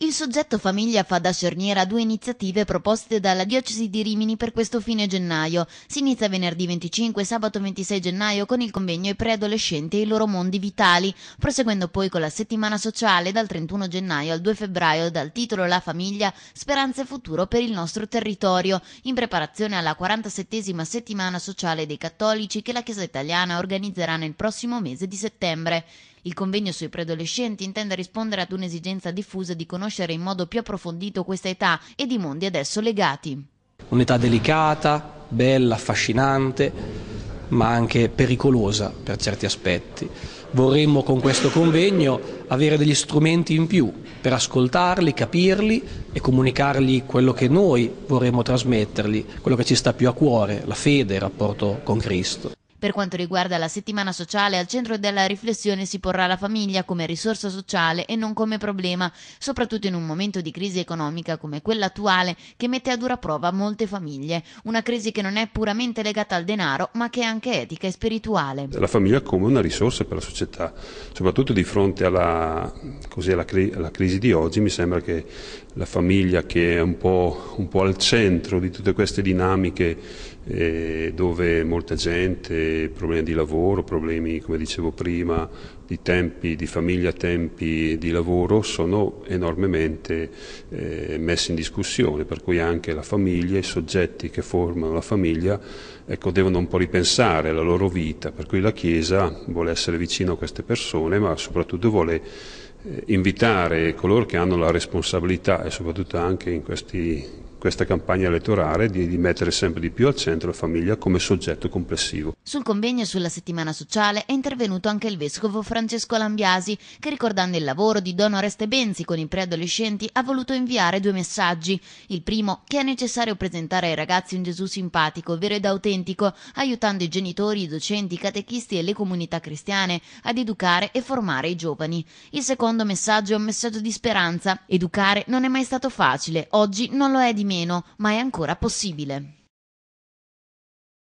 Il soggetto famiglia fa da cerniera a due iniziative proposte dalla Diocesi di Rimini per questo fine gennaio. Si inizia venerdì 25 e sabato 26 gennaio con il convegno I preadolescenti e i loro mondi vitali, proseguendo poi con la settimana sociale dal 31 gennaio al 2 febbraio dal titolo La famiglia, speranze e futuro per il nostro territorio, in preparazione alla 47esima settimana sociale dei cattolici che la Chiesa italiana organizzerà nel prossimo mese di settembre. Il convegno sui preadolescenti intende rispondere ad un'esigenza diffusa di conoscenza conoscere in modo più approfondito questa età ed i mondi ad esso legati. Un'età delicata, bella, affascinante, ma anche pericolosa per certi aspetti. Vorremmo con questo convegno avere degli strumenti in più per ascoltarli, capirli e comunicargli quello che noi vorremmo trasmettergli, quello che ci sta più a cuore, la fede, il rapporto con Cristo. Per quanto riguarda la settimana sociale, al centro della riflessione si porrà la famiglia come risorsa sociale e non come problema, soprattutto in un momento di crisi economica come quella attuale che mette a dura prova molte famiglie, una crisi che non è puramente legata al denaro ma che è anche etica e spirituale. La famiglia come una risorsa per la società, soprattutto di fronte alla, così, alla, cri- alla crisi di oggi mi sembra che la famiglia che è un po', un po al centro di tutte queste dinamiche eh, dove molta gente problemi di lavoro, problemi come dicevo prima di tempi, di famiglia, tempi di lavoro sono enormemente eh, messi in discussione, per cui anche la famiglia, i soggetti che formano la famiglia ecco, devono un po' ripensare la loro vita, per cui la Chiesa vuole essere vicino a queste persone ma soprattutto vuole eh, invitare coloro che hanno la responsabilità e soprattutto anche in questi questa campagna elettorale di, di, mettere sempre di più al centro la famiglia come soggetto complessivo. Sul convegno sulla settimana sociale è intervenuto anche il vescovo Francesco Lambiasi, che ricordando il lavoro di Don Oreste Benzi con i preadolescenti ha voluto inviare due messaggi. Il primo, che è necessario presentare ai ragazzi un Gesù simpatico, vero ed autentico, aiutando i genitori, i docenti, i catechisti e le comunità cristiane ad educare e formare i giovani. Il secondo messaggio è un messaggio di speranza. Educare non è mai stato facile, oggi non lo è di meno meno, ma è ancora possibile.